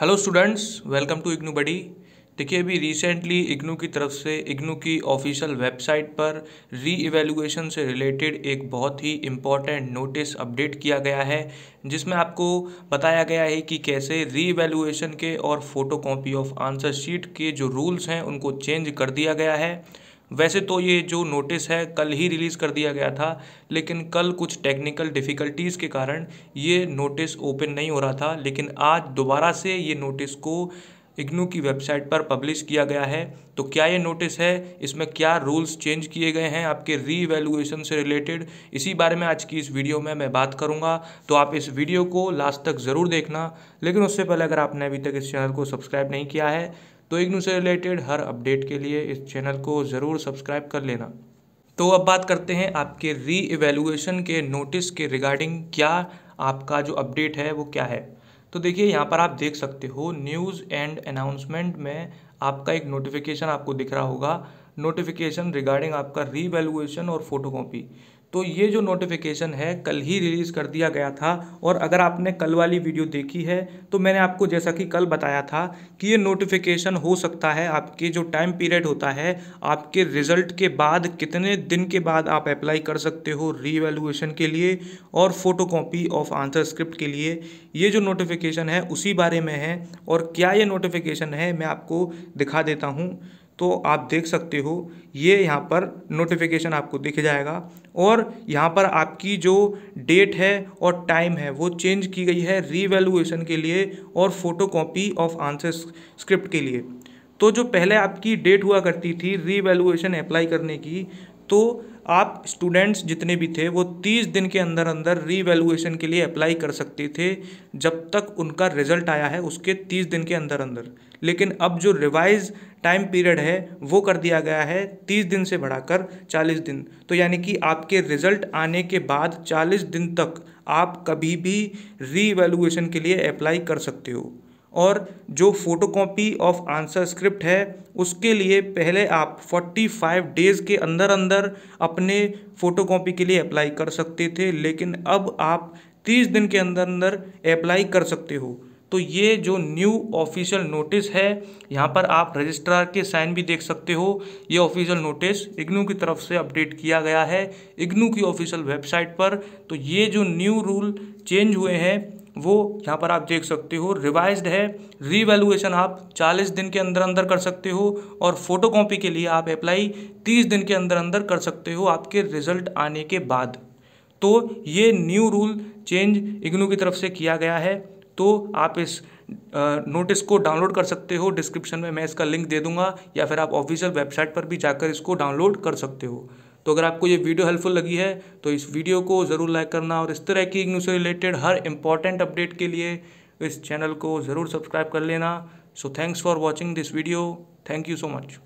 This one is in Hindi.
hello students welcome to IGNOU buddy देखिए अभी रिसेंटली इग्नू की तरफ से इग्नू की ऑफिशियल वेबसाइट पर री इवेलुएशन से रिलेटेड एक बहुत ही इम्पॉर्टेंट नोटिस अपडेट किया गया है जिसमें आपको बताया गया है कि कैसे री इवेलुएशन के और photo copy of answer sheet के जो रूल्स हैं उनको चेंज कर दिया गया है वैसे तो ये जो नोटिस है कल ही रिलीज़ कर दिया गया था लेकिन कल कुछ टेक्निकल डिफ़िकल्टीज़ के कारण ये नोटिस ओपन नहीं हो रहा था लेकिन आज दोबारा से ये नोटिस को इग्नू की वेबसाइट पर पब्लिश किया गया है तो क्या ये नोटिस है इसमें क्या रूल्स चेंज किए गए हैं आपके रीवैल्यूएशन से रिलेटेड इसी बारे में आज की इस वीडियो में मैं बात करूंगा तो आप इस वीडियो को लास्ट तक ज़रूर देखना लेकिन उससे पहले अगर आपने अभी तक इस चैनल को सब्सक्राइब नहीं किया है तो इग्नू से रिलेटेड हर अपडेट के लिए इस चैनल को ज़रूर सब्सक्राइब कर लेना तो अब बात करते हैं आपके री एवेलुएशन के नोटिस के रिगार्डिंग क्या आपका जो अपडेट है वो क्या है तो देखिए यहाँ पर आप देख सकते हो न्यूज़ एंड अनाउंसमेंट में आपका एक नोटिफिकेशन आपको दिख रहा होगा नोटिफिकेशन रिगार्डिंग आपका री और फोटोकॉपी तो ये जो नोटिफिकेशन है कल ही रिलीज़ कर दिया गया था और अगर आपने कल वाली वीडियो देखी है तो मैंने आपको जैसा कि कल बताया था कि ये नोटिफिकेशन हो सकता है आपके जो टाइम पीरियड होता है आपके रिजल्ट के बाद कितने दिन के बाद आप अप्लाई कर सकते हो रीवैल्यूएशन के लिए और photo copy of answer script के लिए ये जो नोटिफिकेशन है उसी बारे में है और क्या ये नोटिफिकेशन है मैं आपको दिखा देता हूँ तो आप देख सकते हो ये यहाँ पर नोटिफिकेशन आपको दिख जाएगा और यहाँ पर आपकी जो डेट है और टाइम है वो चेंज की गई है रीवैल्यूएशन के लिए और photo copy of answer script के लिए तो जो पहले आपकी डेट हुआ करती थी रीवैल्यूएशन अप्लाई करने की तो आप स्टूडेंट्स जितने भी थे वो तीस दिन के अंदर अंदर रीवैल्यूएशन के लिए अप्लाई कर सकते थे जब तक उनका रिजल्ट आया है उसके तीस दिन के अंदर अंदर लेकिन अब जो रिवाइज टाइम पीरियड है वो कर दिया गया है तीस दिन से बढ़ाकर चालीस दिन तो यानी कि आपके रिजल्ट आने के बाद चालीस दिन तक आप कभी भी रीवैल्यूएशन के लिए अप्लाई कर सकते हो और जो फ़ोटोकॉपी ऑफ आंसर स्क्रिप्ट है उसके लिए पहले आप 45 डेज़ के अंदर अंदर अपने फ़ोटोकॉपी के लिए अप्लाई कर सकते थे लेकिन अब आप 30 दिन के अंदर अंदर अप्लाई कर सकते हो तो ये जो न्यू ऑफिशियल नोटिस है यहाँ पर आप रजिस्ट्रार के साइन भी देख सकते हो ये ऑफिशियल नोटिस इग्नू की तरफ से अपडेट किया गया है इग्नू की ऑफिशियल वेबसाइट पर तो ये जो न्यू रूल चेंज हुए हैं वो यहाँ पर आप देख सकते हो रिवाइज्ड है रीवैल्यूएशन आप 40 दिन के अंदर अंदर कर सकते हो और फोटोकॉपी के लिए आप अप्लाई 30 दिन के अंदर अंदर कर सकते हो आपके रिजल्ट आने के बाद तो ये न्यू रूल चेंज इग्नू की तरफ से किया गया है तो आप इस नोटिस को डाउनलोड कर सकते हो डिस्क्रिप्शन में मैं इसका लिंक दे दूंगा या फिर आप ऑफिशियल वेबसाइट पर भी जाकर इसको डाउनलोड कर सकते हो तो अगर आपको ये वीडियो हेल्पफुल लगी है तो इस वीडियो को ज़रूर लाइक करना और इस तरह की न्यूज़ से रिलेटेड हर इंपॉर्टेंट अपडेट के लिए इस चैनल को ज़रूर सब्सक्राइब कर लेना so thanks for watching this video thank you so much